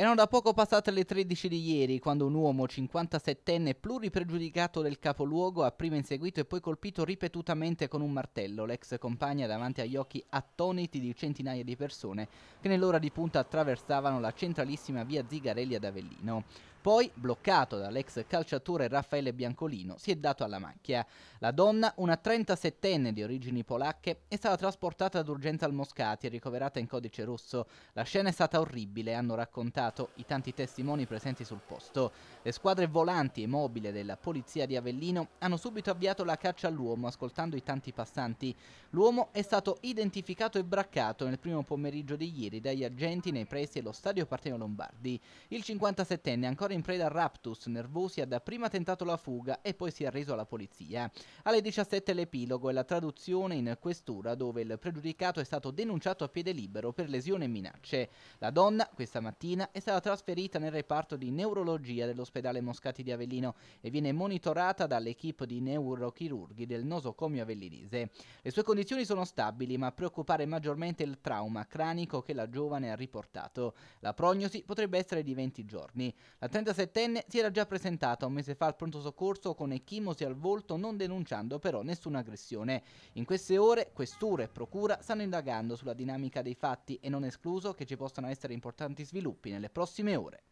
Erano da poco passate le 13 di ieri, quando un uomo 57enne pluripregiudicato del capoluogo ha prima inseguito e poi colpito ripetutamente con un martello l'ex compagna davanti agli occhi attoniti di centinaia di persone che nell'ora di punta attraversavano la centralissima via Zigarelli ad Avellino. Poi, bloccato dall'ex calciatore Raffaele Biancolino, si è dato alla macchia. La donna, una 37enne di origini polacche, è stata trasportata d'urgenza al Moscati e ricoverata in codice rosso. La scena è stata orribile, hanno raccontato rivelato i tanti testimoni presenti sul posto. Le squadre volanti e mobile della polizia di Avellino hanno subito avviato la caccia all'uomo ascoltando i tanti passanti. L'uomo è stato identificato e braccato nel primo pomeriggio di ieri dagli agenti nei pressi dello stadio Parteno Lombardi. Il 57enne ancora in preda a raptus nervosi ha dapprima tentato la fuga e poi si è arreso alla polizia. Alle 17 l'epilogo e la traduzione in questura dove il pregiudicato è stato denunciato a piede libero per lesione e minacce. La donna questa mattina è è stata trasferita nel reparto di neurologia dell'ospedale Moscati di Avellino e viene monitorata dall'equipe di neurochirurghi del nosocomio avellinese. Le sue condizioni sono stabili, ma preoccupare maggiormente il trauma cranico che la giovane ha riportato. La prognosi potrebbe essere di 20 giorni. La 37enne si era già presentata un mese fa al pronto soccorso con ecchimosi al volto, non denunciando però nessuna aggressione. In queste ore, questura e procura stanno indagando sulla dinamica dei fatti e non è escluso che ci possano essere importanti sviluppi nelle nelle prossime ore.